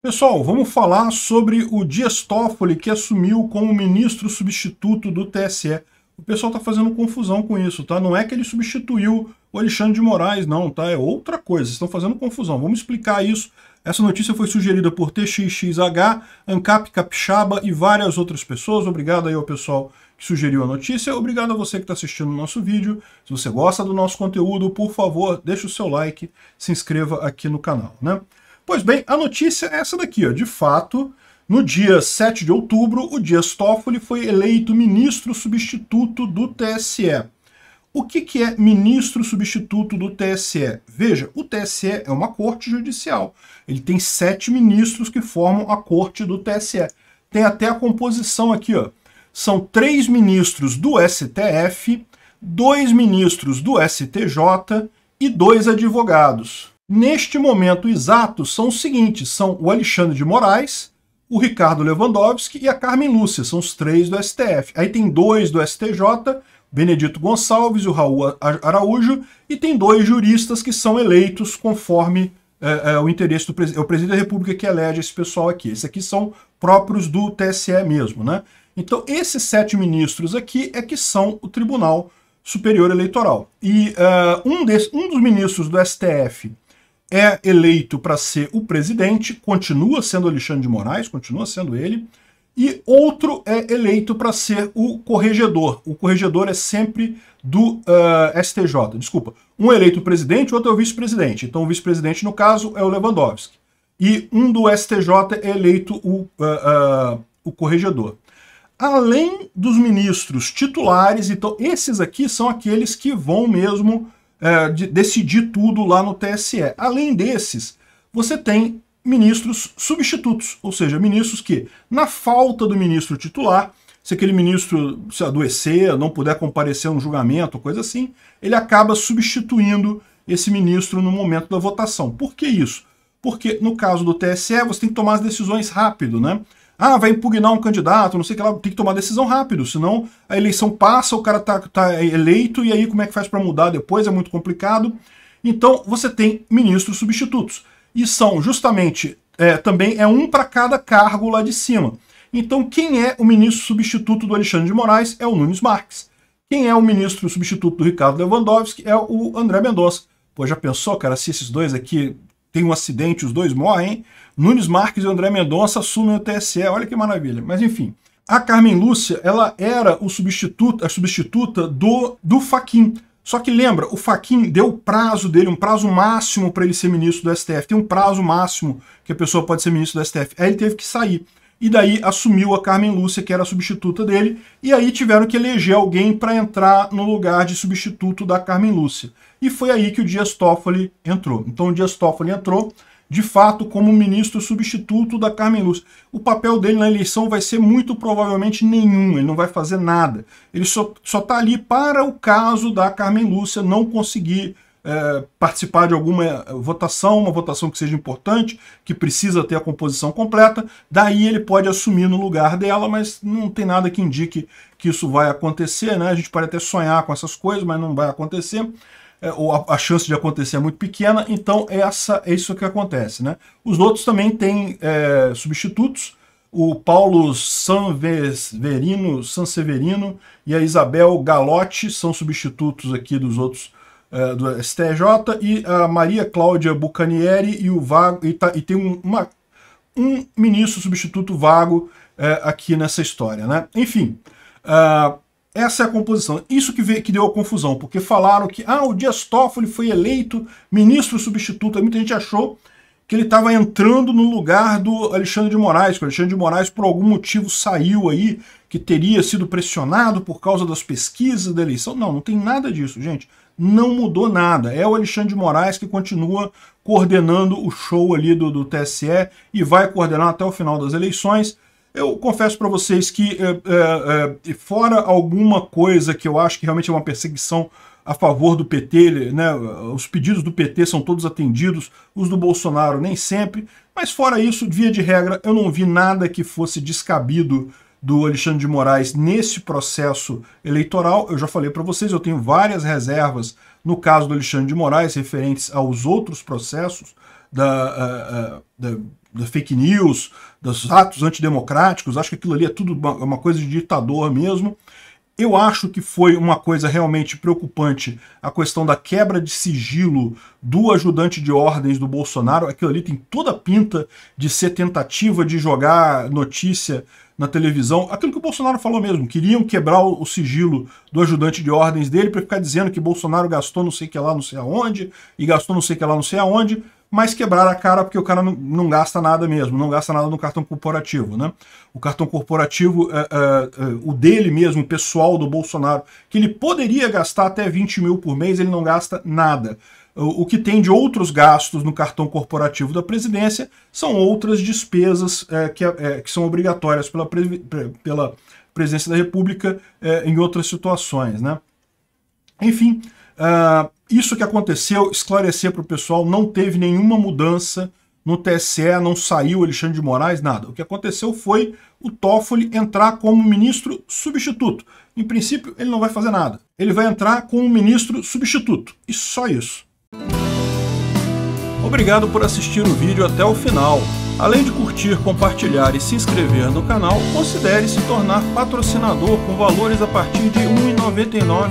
Pessoal, vamos falar sobre o Dias Toffoli, que assumiu como ministro substituto do TSE. O pessoal está fazendo confusão com isso, tá? Não é que ele substituiu o Alexandre de Moraes, não, tá? É outra coisa, estão fazendo confusão. Vamos explicar isso. Essa notícia foi sugerida por TXXH, Ancap Capixaba e várias outras pessoas. Obrigado aí ao pessoal que sugeriu a notícia. Obrigado a você que está assistindo o nosso vídeo. Se você gosta do nosso conteúdo, por favor, deixe o seu like, se inscreva aqui no canal, né? Pois bem, a notícia é essa daqui, ó. De fato, no dia 7 de outubro, o Dias Toffoli foi eleito ministro substituto do TSE. O que, que é ministro substituto do TSE? Veja, o TSE é uma corte judicial. Ele tem sete ministros que formam a corte do TSE. Tem até a composição aqui, ó. São três ministros do STF, dois ministros do STJ e dois advogados neste momento exato são os seguintes: são o Alexandre de Moraes, o Ricardo Lewandowski e a Carmen Lúcia, são os três do STF. Aí tem dois do STJ, Benedito Gonçalves e o Raul Araújo, e tem dois juristas que são eleitos conforme é, é, o interesse do presidente. É o presidente da República que elege esse pessoal aqui. Esses aqui são próprios do TSE mesmo, né? Então, esses sete ministros aqui é que são o Tribunal Superior Eleitoral. E uh, um, desse, um dos ministros do STF é eleito para ser o presidente, continua sendo Alexandre de Moraes, continua sendo ele, e outro é eleito para ser o corregedor. O corregedor é sempre do uh, eh, STJ. Desculpa, um é eleito presidente, outro é o vice-presidente. Então o vice-presidente, no caso, é o Lewandowski. E um do STJ é eleito o, uh, uh, o corregedor. Além dos ministros titulares, então esses aqui são aqueles que vão mesmo é, de decidir tudo lá no TSE. Além desses, você tem ministros substitutos, ou seja, ministros que, na falta do ministro titular, se aquele ministro se adoecer, não puder comparecer no um julgamento, coisa assim, ele acaba substituindo esse ministro no momento da votação. Por que isso? Porque no caso do TSE, você tem que tomar as decisões rápido, né? ah, vai impugnar um candidato, não sei o que lá, tem que tomar decisão rápido, senão a eleição passa, o cara tá, tá eleito, e aí como é que faz para mudar depois? É muito complicado. Então você tem ministros substitutos. E são justamente, é, também é um para cada cargo lá de cima. Então quem é o ministro substituto do Alexandre de Moraes é o Nunes Marques. Quem é o ministro substituto do Ricardo Lewandowski é o André Mendonça. Pô, já pensou, cara, se esses dois aqui tem um acidente, os dois morrem. Nunes Marques e André Mendonça assumem o TSE. Olha que maravilha. Mas enfim, a Carmen Lúcia, ela era o substituto, a substituta do, do Faquin. Só que lembra, o Faquin deu o prazo dele, um prazo máximo para ele ser ministro do STF. Tem um prazo máximo que a pessoa pode ser ministro do STF. Aí ele teve que sair e daí assumiu a Carmen Lúcia, que era a substituta dele, e aí tiveram que eleger alguém para entrar no lugar de substituto da Carmen Lúcia. E foi aí que o Dias Toffoli entrou. Então o Dias Toffoli entrou, de fato, como ministro substituto da Carmen Lúcia. O papel dele na eleição vai ser muito provavelmente nenhum, ele não vai fazer nada. Ele só está ali para o caso da Carmen Lúcia não conseguir é, participar de alguma votação, uma votação que seja importante, que precisa ter a composição completa, daí ele pode assumir no lugar dela, mas não tem nada que indique que isso vai acontecer, né? A gente pode até sonhar com essas coisas, mas não vai acontecer. É, ou a, a, chance de acontecer é muito pequena, então essa, é isso que acontece. Né? Os outros também têm é, substitutos, o Paulo Sanseverino e a Isabel Galotti são substitutos aqui dos outros é, do STJ, e a Maria Cláudia Bucanieri e, o vago, e, tá, e tem um, uma, um ministro substituto vago é, aqui nessa história. Né? Enfim, uh, essa é a composição. Isso que, veio, que deu a confusão, porque falaram que ah, o Dias Toffoli foi eleito ministro substituto. muita gente achou que ele estava entrando no lugar do Alexandre de Moraes, que o Alexandre de Moraes, por algum motivo, saiu aí, que teria sido pressionado por causa das pesquisas da eleição. Não, não tem nada disso, gente não mudou nada. É o Alexandre de Moraes que continua coordenando o show ali do, do TSE e vai coordenar até o final das eleições. Eu confesso para vocês que, é, é, fora alguma coisa que eu acho que realmente é uma perseguição a favor do PT, né, os pedidos do PT são todos atendidos, os do Bolsonaro nem sempre, mas fora isso, via de regra, eu não vi nada que fosse descabido do Alexandre de Moraes nesse processo eleitoral. Eu já falei para vocês, eu tenho várias reservas no caso do Alexandre de Moraes referentes aos outros processos da, eh, eh, da, da fake news, dos atos antidemocráticos. Acho que aquilo ali é tudo uma, é uma coisa de ditador mesmo. Eu acho que foi uma coisa realmente preocupante a questão da quebra de sigilo do ajudante de ordens do Bolsonaro. Aquilo ali tem toda a pinta de ser tentativa de jogar notícia na televisão, aquilo que o Bolsonaro falou mesmo, queriam quebrar o sigilo do ajudante de ordens dele para ficar dizendo que Bolsonaro gastou não sei que lá, não sei aonde, e gastou não sei que lá, não sei aonde mas quebrar a cara porque o cara não, não, gasta nada mesmo, não gasta nada no cartão corporativo. Né? O cartão corporativo, é, é, é, o dele mesmo, pessoal do Bolsonaro, que ele poderia gastar até 20 mil por mês, ele não gasta nada. O, que tem de outros gastos no cartão corporativo da presidência são outras despesas é, que, é, é, que, são obrigatórias pela, pre, pela presidência da República em outras situações. Né? Enfim, ah, isso que aconteceu, esclarecer para o pessoal, não teve nenhuma mudança no TSE, não saiu Alexandre de Moraes, nada. O que aconteceu foi o Toffoli entrar como ministro substituto. Em princípio, ele não vai fazer nada. Ele vai entrar como ministro substituto. E só isso. Obrigado por assistir o vídeo até o final. Além de curtir, compartilhar e se inscrever no canal, considere se tornar patrocinador com valores a partir de R$ 1,99